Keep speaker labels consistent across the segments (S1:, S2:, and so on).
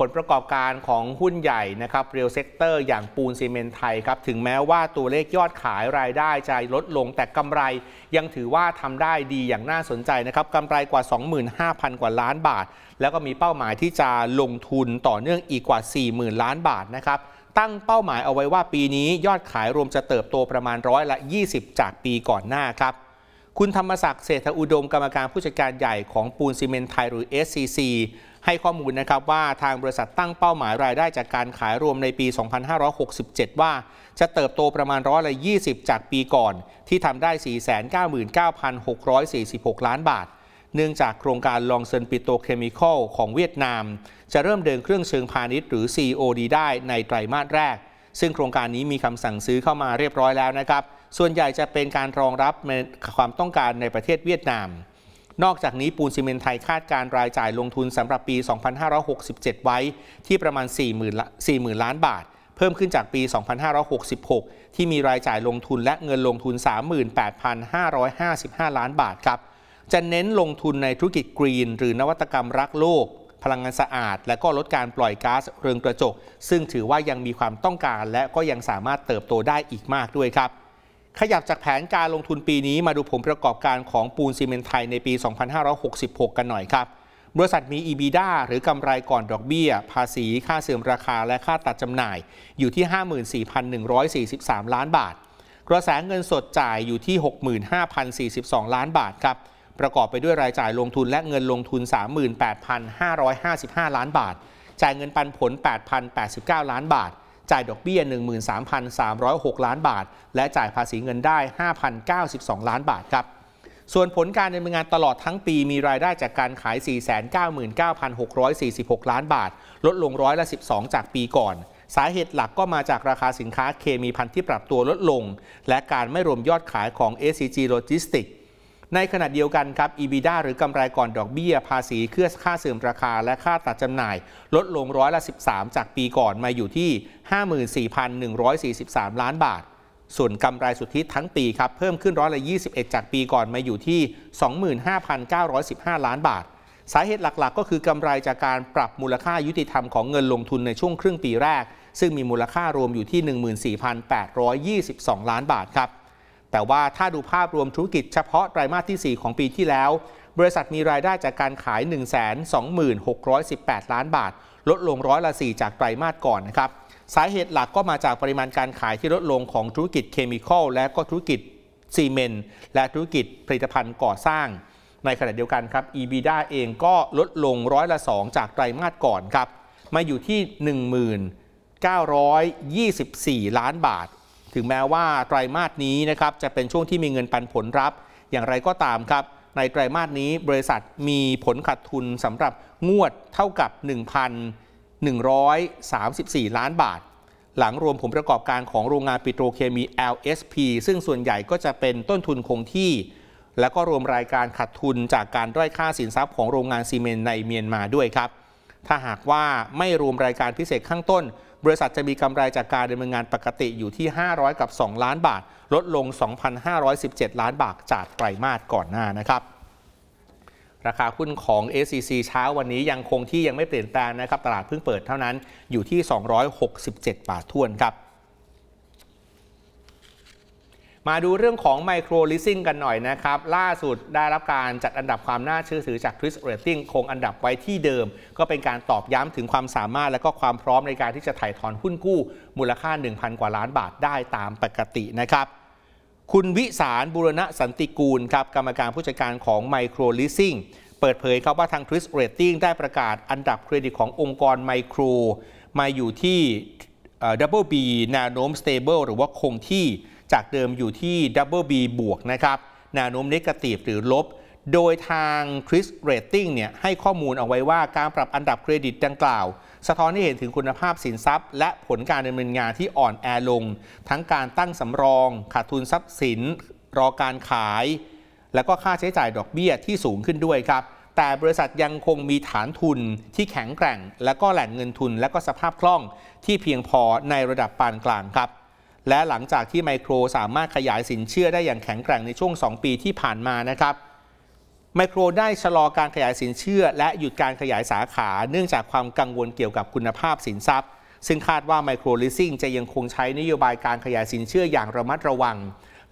S1: ผลประกอบการของหุ้นใหญ่นะครับเรียลเซกเตอร์อย่างปูนซีเมนไทยครับ ถึงแม้ว่าตัวเลขยอดขายรายได้ จะลดลงแต่กำไรยังถือว่าทำได้ดีอย่างน่าสนใจนะครับกำไรกว่า 25,000 กว่าล้านบาท แล้วก็มีเป้าหมายที่จะลงทุนต่อเนื่องอีกกว่า 40,000ล้านบาทนะครับ ตั้งเป้าหมายเอาไว้ว่าปีนี้ยอดขายรวมจะเติบโตประมาณร้อยละ 20 จากปีก่อนหน้าครับคุณธรรมศักดิ์เศรษฐอุดมกรรมการผู้จัดการใหญ่ของปูนซีเมนไทยหรือ SCC ให้ข้อมูลนะครับว่าทางบริษัทตั้งเป้าหมายรายได้จากการขายรวมในปี 2567 ว่าจะเติบโตประมาณร้อยละ 20 จากปีก่อน ที่ทำได้ 499,646 ล้านบาท เนื่องจากโครงการลองเซนปิโตเคมีคอลของเวียดนาม จะเริ่มเดินเครื่องเชิงพาณิชย์หรือ COD ได้ในไตรมาสแรก ซึ่งโครงการนี้มีคำสั่งซื้อเข้ามาเรียบร้อยแล้วนะครับส่วนใหญ่จะเป็นการรองรับความต้องการในประเทศเวียดนาม นอกจากนี้ปูนซีเมนไทยคาดการรายจ่ายลงทุนสำหรับปี 2567 ไว้ ที่ประมาณ 40,000 4 0ล้านบาท เพิ่มขึ้นจากปี 2566 ที่มีรายจ่ายลงทุนและเงินลงทุน 38,555 ล้านบาทครับ จะเน้นลงทุนในธุรกิจกรีน หรือนวัตกรรมรักโลก พลังงานสะอาด และก็ลดการปล่อยก๊าซเรืองกระจก ซึ่งถือว่ายังมีความต้องการ และก็ยังสามารถเติบโตได้อีกมากด้วยครับขยับจากแผนการลงทุนปีนี้มาดูผลประกอบการของปูนซีเมนไทยในปี 2566 กันหน่อยครับ บริษัทมี EBITDA หรือกำไรก่อนดอกเบี้ย ภาษีค่าเสื่อมราคาและค่าตัดจำหน่ายอยู่ที่ 54,143 ล้านบาท กระแสเงินสดจ่ายอยู่ที่ 65,042 ล้านบาทครับ ประกอบไปด้วยรายจ่ายลงทุนและเงินลงทุน 38,555 ล้านบาท จ่ายเงินปันผล 8,089 ล้านบาทจ่ายดอกเบี้ย13,306 ล้านบาท และจ่ายภาษีเงินได้ 5,092 ล้านบาทครับ ส่วนผลการดำเนินงานตลอดทั้งปีมีรายได้จากการขาย 499,646 ล้านบาท ลดลงร้อยละ12จากปีก่อน สาเหตุหลักก็มาจากราคาสินค้าเคมีพันที่ปรับตัวลดลง และการไม่รวมยอดขายของ SCG Logistics ในขณะเดียวกันครับ EBITDA หรือกำไรก่อนดอกเบี้ยภาษีเครื่อค่าเสื่อมราคาและค่าตัดจำหน่าย ลดลงร้อยละ13จากปีก่อนมาอยู่ที่ 54,143 ล้านบาท ส่วนกำไรสุทธิทั้งปีครับ เพิ่มขึ้นร้อยละ21 จากปีก่อนมาอยู่ที่ 25,915 ล้านบาท สาเหตุหลักๆ ก็คือกำไรจากการปรับมูลค่ายุติธรรม ของเงินลงทุนในช่วงครึ่งปีแรก ซึ่งมีมูลค่ารวมอยู่ที่ 14,822 ล้านบาทครับแต่ว่าถ้าดูภาพรวมธุรกิจเฉพาะไตรมาสที่ 4 ของปีที่แล้ว บริษัทมีรายได้จากการขาย 1 2 6 1 8 ล้านบาท ลดลงร้อยละ 4 จากไตรมาสก่อนนะครับสาเหตุหลักก็มาจากปริมาณการขายที่ลดลงของธุรกิจเคมีคอลและก็ธุรกิจซีเมนต์และธุรกิจผลิตภัณฑ์ก่อสร้าง ในขณะเดียวกันครับ EBITDA เองก็ลดลงร้อยละ 2 จากไตรมาสก่อนครับมาอยู่ที่ 1 924 ล้านบาทถึงแม้ว่าไตรามาสนี้นะครับ จะเป็นช่วงที่มีเงินปันผลรับ อย่างไรก็ตามครับ ในไตรามาสนี้ บริษัทมีผลขาดทุนสำหรับงวดเท่ากับ 1,134 ล้านบาท หลังรวมผลประกอบการของโรงงานปิโตรเคมี LSP ซึ่งส่วนใหญ่ก็จะเป็นต้นทุนคงที่ และก็รวมรายการขาดทุนจากการด้อยค่าสินทรัพย์ของโรงงานซีเมนต์ในเมียนมาด้วยครับถ้าหากว่าไม่รวมรายการพิเศษข้างต้น บริษัทจะมีกำไรจากการดำเนินงานปกติอยู่ที่ 500 กับ 2 ล้านบาทลดลง 2,517 ล้านบาทจากไตรมาสก่อนหน้านะครับ ราคาหุ้นของ a c c เช้าวันนี้ยังคงที่ยังไม่เปลี่ยนแปลงนะครับ ตลาดเพิ่งเปิดเท่านั้นอยู่ที่ 267 บาททวนครับมาดูเรื่องของไมโครลิซิ่งกันหน่อยนะครับ ล่าสุดได้รับการจัดอันดับความน่าเชื่อถือจากทริสเรตติ้งคงอันดับไว้ที่เดิม ก็เป็นการตอบย้ำถึงความสามารถและก็ความพร้อมในการที่จะถ่ายถอนหุ้นกู้ มูลค่า 1,000 กว่าล้านบาทได้ตามปกตินะครับ คุณวิสารบุรณะสันติกูลครับ กรรมการผู้จัดการของไมโครลิซิ่งเปิดเผยครับว่าทางทริสเรตติ้งได้ประกาศ อันดับเครดิตขององค์กรไมโครมาอยู่ที่ดับเบิลบีนาโนมสเตเบิลหรือว่าคงที่จากเดิมอยู่ที่ Double B บวกนะครับแนวโน้มเนกาทีฟหรือลบ โดยทาง c r i s r a t i n g เนี่ยให้ข้อมูลเอาไว้ว่าการปรับอันดับเครดิตดังกล่าว สะท้อนให้เห็นถึงคุณภาพสินทรัพย์ และผลการดำเนินงานที่อ่อนแอลง ทั้งการตั้งสำรอง ขาดทุนทรัพย์สิน รอการขาย และก็ค่าใช้จ่ายดอกเบี้ยที่สูงขึ้นด้วยครับแต่บริษัทยังคงมีฐานทุนที่แข็งแกร่ง และก็แหล่งเงินทุน และก็สภาพคล่องที่เพียงพอในระดับปานกลางครับและหลังจากที่ไมโครสามารถขยายสินเชื่อได้อย่างแข็งแกร่งในช่วง 2 ปีที่ผ่านมานะครับไมโครได้ชะลอการขยายสินเชื่อและหยุดการขยายสาขา เนื่องจากความกังวลเกี่ยวกับคุณภาพสินทรัพย์ ซึ่งคาดว่าไมโครลิสซิ่งจะยังคงใช้นโยบายการขยายสินเชื่ออย่างระมัดระวัง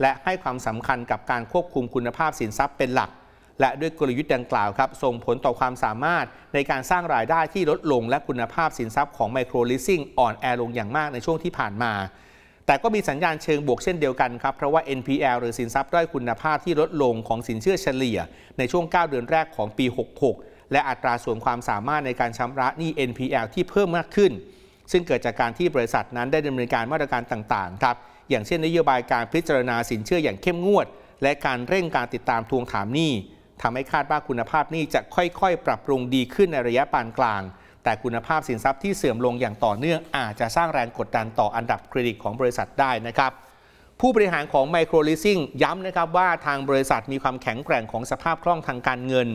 S1: และให้ความสำคัญกับการควบคุมคุณภาพสินทรัพย์เป็นหลัก และด้วยกลยุทธ์ดังกล่าวครับ ส่งผลต่อความสามารถในการสร้างรายได้ที่ลดลงและคุณภาพสินทรัพย์ของไมโครลิสซิ่งอ่อนแอลงอย่างมากในช่วงที่ผ่านมาแต่ก็มีสัญญาณเชิงบวกเช่นเดียวกันครับเพราะว่า NPL หรือสินทรัพย์ด้อยคุณภาพที่ลดลงของสินเชื่อเฉลี่ย ในช่วง 9 เดือนแรกของปี 66 และอัตราส่วนความสามารถในการชำระหนี้ NPL ที่เพิ่มมากขึ้น ซึ่งเกิดจากการที่บริษัทนั้นได้ดำเนินการมาตรการต่างๆครับอย่างเช่นนโยบายการพิจารณาสินเชื่ออย่างเข้มงวด และการเร่งการติดตามทวงถามหนี้ทำให้คาดว่าคุณภาพหนี้จะค่อยๆ ปรับปรุงดีขึ้นในระยะปานกลางแต่คุณภาพสินทรัพย์ที่เสื่อมลงอย่างต่อเนื่องอาจจะสร้างแรงกดดันต่ออันดับเครดิตของบริษัทได้นะครับ ผู้บริหารของไมโครลิสซิ่งย้ำนะครับว่าทางบริษัทมีความแข็งแกร่งของสภาพคล่องทางการเงิน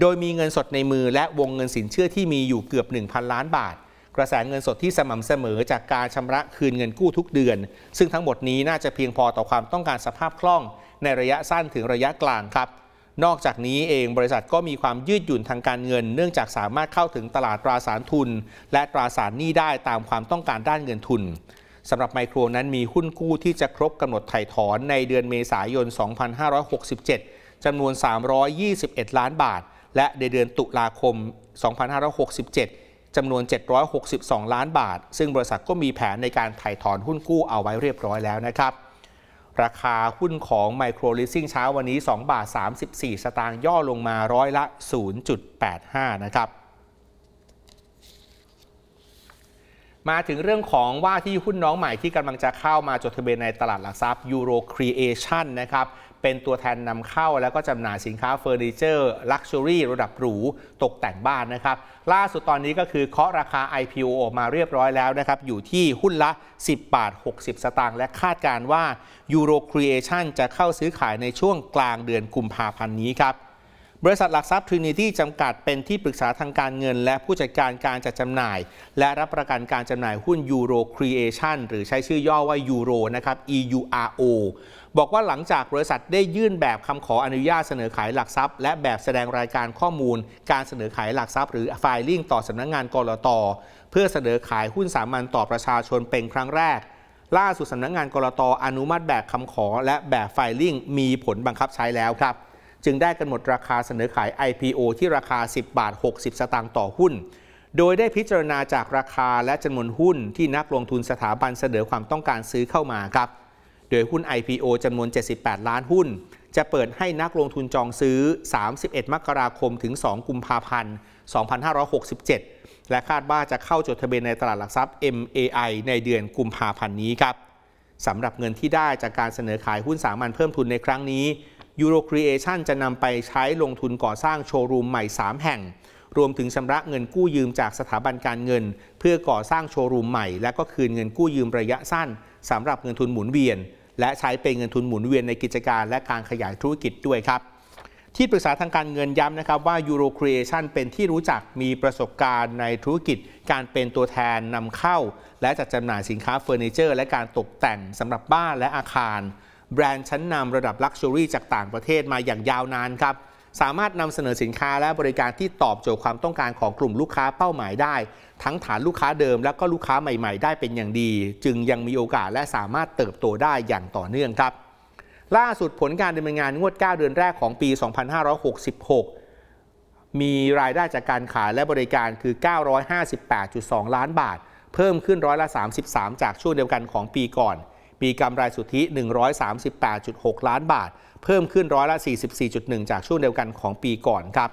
S1: โดยมีเงินสดในมือและวงเงินสินเชื่อที่มีอยู่เกือบ 1,000 ล้านบาท กระแสเงินสดที่สม่ำเสมอ จากการชำระคืนเงินกู้ทุกเดือน ซึ่งทั้งหมดนี้น่าจะเพียงพอต่อความต้องการสภาพคล่อง ในระยะสั้นถึงระยะกลางครับนอกจากนี้เองบริษัทก็มีความยืดหยุ่นทางการเงิน เนื่องจากสามารถเข้าถึงตลาดตราสารทุน และตราสารหนี้ได้ตามความต้องการด้านเงินทุน สำหรับไมโครนั้นมีหุ้นกู้ที่จะครบกำหนดไถ่ถอนในเดือนเมษายน 2567 จำนวน 321 ล้านบาท และในเดือนตุลาคม 2567 จำนวน 762 ล้านบาท ซึ่งบริษัทก็มีแผนในการไถ่ถอนหุ้นกู้เอาไว้เรียบร้อยแล้วนะครับราคาหุ้นของไมโครลิสซิ่งเช้าวันนี้ 2 บาท 34 สตางค์ย่อลงมาร้อยละ 0.85 นะครับมาถึงเรื่องของว่าที่หุ้นน้องใหม่ที่กำลังจะเข้ามาจดทะเบียนในตลาดหลักทรัพย์ยูโรครีเอชันนะครับ เป็นตัวแทนนำเข้าแล้วก็จำหน่ายสินค้าเฟอร์นิเจอร์ลักชัวรี่ระดับหรูตกแต่งบ้านนะครับล่าสุดตอนนี้ก็คือเคาะราคา IPO ออกมาเรียบร้อยแล้วนะครับอยู่ที่หุ้นละ 10 บาท 60 สตางค์และคาดการว่า Euro Creation จะเข้าซื้อขายในช่วงกลางเดือนกุมภาพันธ์นี้ครับบริษัทหลักทรัพย์ทรินิตี้จำกัดเป็นที่ปรึกษาทางการเงิน และผู้จัดการการจัดจำหน่าย และรับประกันการจำหน่ายหุ้นยูโรครีเอชันหรือใช้ชื่อย่อว่ายูโรนะครับ EURO บอกว่าหลังจากบริษัทได้ยื่นแบบคำขออนุญาตเสนอขายหลักทรัพย์และแบบแสดงรายการข้อมูล การเสนอขายหลักทรัพย์หรือไฟลิ่งต่อสำนักงงานกรตเพื่อเสนอขายหุ้นสามัญต่อประชาชนเป็นครั้งแรก ล่าสุดสำนักงงานกรตอนุมัติแบบคำขอ และแบบไฟลิ่งมีผลบังคับใช้แล้วครับจึงได้กำหนดราคาเสนอขาย IPO ที่ราคา 10 บาท 60 สตางค์ต่อหุ้น โดยได้พิจารณาจากราคาและจำนวนหุ้นที่นักลงทุนสถาบันเสนอความต้องการซื้อเข้ามาครับ โดยหุ้น IPO จำนวน 78 ล้านหุ้น จะเปิดให้นักลงทุนจองซื้อ 31 มกราคม ถึง 2 กุมภาพันธ์ 2567 และคาดว่าจะเข้าจดทะเบียนในตลาดหลักทรัพย์ MAI ในเดือนกุมภาพันธ์นี้ครับ สำหรับเงินที่ได้จากการเสนอขายหุ้นสามัญเพิ่มทุนในครั้งนี้ยูโรครีเอชันจะนำไปใช้ลงทุนก่อสร้างโชว์รูมใหม่ 3 แห่ง รวมถึงชำระเงินกู้ยืมจากสถาบันการเงิน เพื่อก่อสร้างโชว์รูมใหม่และก็คืนเงินกู้ยืมระยะสั้นสำหรับเงินทุนหมุนเวียน และใช้เป็นเงินทุนหมุนเวียนในกิจการและการขยายธุรกิจด้วยครับ ที่ปรึกษาทางการเงินย้ำนะครับว่า Euro Creation เป็นที่รู้จักมีประสบการณ์ในธุรกิจ การเป็นตัวแทนนำเข้า และจัดจำหน่ายสินค้าเฟอร์นิเจอร์และการตกแต่งสำหรับบ้านและอาคารแบรนด์ชั้นนำระดับลักชัวรี่จากต่างประเทศมาอย่างยาวนานครับสามารถนำเสนอสินค้าและบริการที่ตอบโจทย์ความต้องการของกลุ่มลูกค้าเป้าหมายได้ทั้งฐานลูกค้าเดิมและก็ลูกค้าใหม่ ๆ ได้เป็นอย่างดี จึงยังมีโอกาสและสามารถเติบโตได้อย่างต่อเนื่องครับล่าสุดผลการดำเนินงานงวด 9 เดือนแรกของปี 2566 มีรายได้จากการขายและบริการคือ 958.2 ล้านบาท เพิ่มขึ้นร้อยละ 33 จากช่วงเดียวกันของปีก่อนมีกำไรสุทธิ 138.6 ล้านบาท เพิ่มขึ้นร้อยละ44.1 จากช่วงเดียวกันของปีก่อนครับ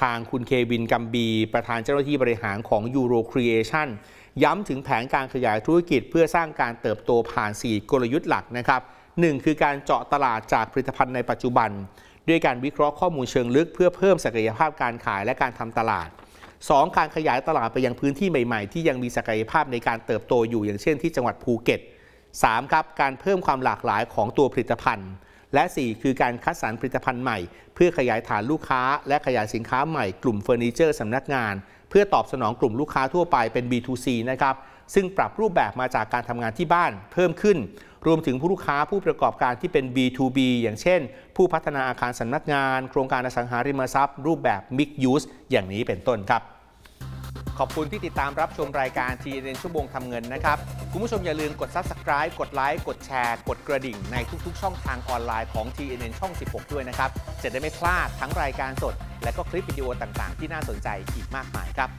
S1: ทางคุณเควินกัมบี ประธานเจ้าหน้าที่บริหารของ Euro Creation ย้ำถึงแผนการขยายธุรกิจเพื่อสร้างการเติบโตผ่าน 4 กลยุทธ์หลักนะครับ 1. คือการเจาะตลาดจากผลิตภัณฑ์ในปัจจุบัน ด้วยการวิเคราะห์ข้อมูลเชิงลึกเพื่อเพิ่มศักยภาพการขายและการทำตลาด 2. การขยายตลาดไปยังพื้นที่ใหม่ๆ ที่ยังมีศักยภาพในการเติบโตอยู่อย่างเช่นที่จังหวัดภูเก็ต3ครับการเพิ่มความหลากหลายของตัวผลิตภัณฑ์ และ 4 คือการคัดสรรผลิตภัณฑ์ใหม่ เพื่อขยายฐานลูกค้า และขยายสินค้าใหม่กลุ่มเฟอร์นิเจอร์สำนักงาน เพื่อตอบสนองกลุ่มลูกค้าทั่วไปเป็น B2C นะครับซึ่งปรับรูปแบบมาจากการทำงานที่บ้านเพิ่มขึ้น รวมถึงผู้ลูกค้าผู้ประกอบการที่เป็น B2B อย่างเช่น ผู้พัฒนาอาคารสำนักงาน โครงการอสังหาริมทรัพย์ รูปแบบ Mix Use อย่างนี้เป็นต้นครับ ขอบคุณที่ติดตามรับชมรายการ TNN ชั่วโมงทำเงินนะครับคุณผู้ชมอย่าลืมกด Subscribe กดไลค์ กดแชร์ กดกระดิ่งในทุกๆ ช่องทางออนไลน์ของ TNN ช่อง 16 ด้วยนะครับจะได้ไม่พลาดทั้งรายการสด และก็คลิปวิดีโอต่างๆที่น่าสนใจอีกมากมายครับ